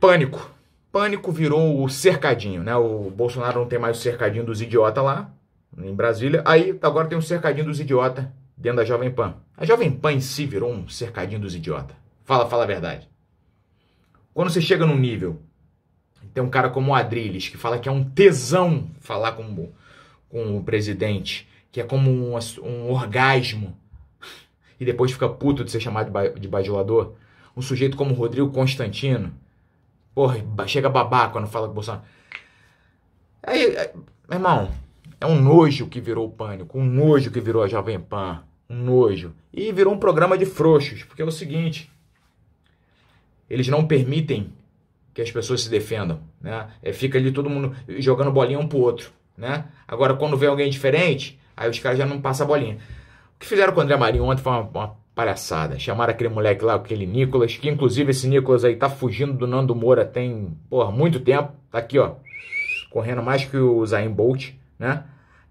Pânico. Pânico virou o cercadinho, né? O Bolsonaro não tem mais o cercadinho dos idiotas lá em Brasília. Aí agora tem o cercadinho dos idiotas dentro da Jovem Pan. A Jovem Pan em si virou um cercadinho dos idiotas. Fala, fala a verdade. Quando você chega num nível, tem um cara como o Adriles que fala que é um tesão falar com, com o presidente, que é como um, um orgasmo, e depois fica puto de ser chamado de, de bajulador. Um sujeito como o Rodrigo Constantino, Porra, chega babaca quando fala com o Bolsonaro. Aí, irmão, é um nojo que virou o pânico, um nojo que virou a Jovem Pan, um nojo. E virou um programa de frouxos, porque é o seguinte: eles não permitem que as pessoas se defendam, né? É, fica ali todo mundo jogando bolinha um pro outro, né? Agora, quando vem alguém diferente, aí os caras já não passam a bolinha. O que fizeram com o André Marinho ontem foi uma, uma palhaçada. Chamaram aquele moleque lá, aquele Nicolas, que inclusive esse Nicolas aí tá fugindo do Nando Moura tem, porra, muito tempo. Tá aqui, ó, correndo mais que o Zayn Bolt, né?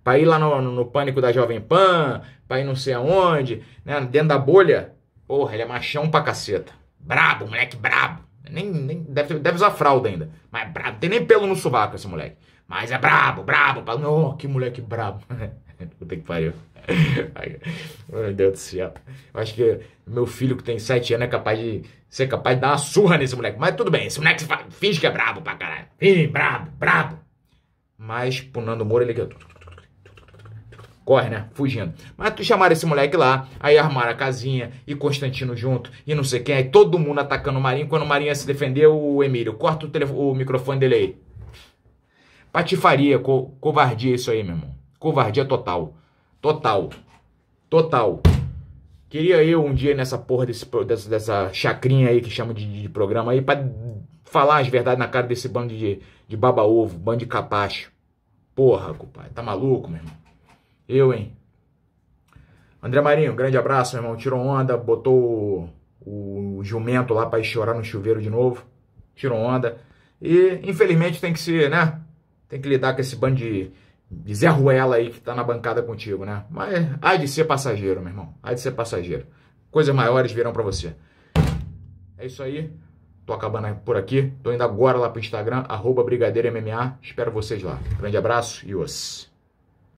Pra ir lá no, no, no pânico da Jovem Pan, pra ir não sei aonde, né? Dentro da bolha, porra, ele é machão pra caceta. Brabo, moleque brabo. Nem, nem deve, deve usar fralda ainda. Mas é brabo, tem nem pelo no sovaco esse moleque. Mas é brabo, brabo. Oh, que moleque brabo. Puta que pariu. Meu Deus do céu. Eu acho que meu filho que tem 7 anos é capaz de ser capaz de dar uma surra nesse moleque. Mas tudo bem, esse moleque finge que é brabo pra caralho. Finge, brabo, brabo. Mas pro Nando Moura ele corre, né? Fugindo. Mas tu chamaram esse moleque lá, aí armaram a casinha, e Constantino junto, e não sei quem, aí todo mundo atacando o Marinho. Quando o Marinho ia se defender, o Emílio, corta o, telefone, o microfone dele aí. Patifaria, co covardia isso aí, meu irmão. Covardia total. Total. Total. Queria eu um dia nessa porra desse, dessa, dessa chacrinha aí que chama de, de programa aí para falar as verdades na cara desse bando de, de baba-ovo, bando de capacho. Porra, compadre, tá maluco, meu irmão? Eu, hein? André Marinho, grande abraço, meu irmão. Tirou onda, botou o, o jumento lá pra chorar no chuveiro de novo. Tirou onda. E, infelizmente, tem que se, né? Tem que lidar com esse bando de Zé Ruela aí que tá na bancada contigo, né? Mas há de ser passageiro, meu irmão. Há de ser passageiro. Coisas maiores virão para você. É isso aí. Tô acabando por aqui. Tô indo agora lá pro Instagram, arroba Brigadeiro MMA. Espero vocês lá. Grande abraço e os.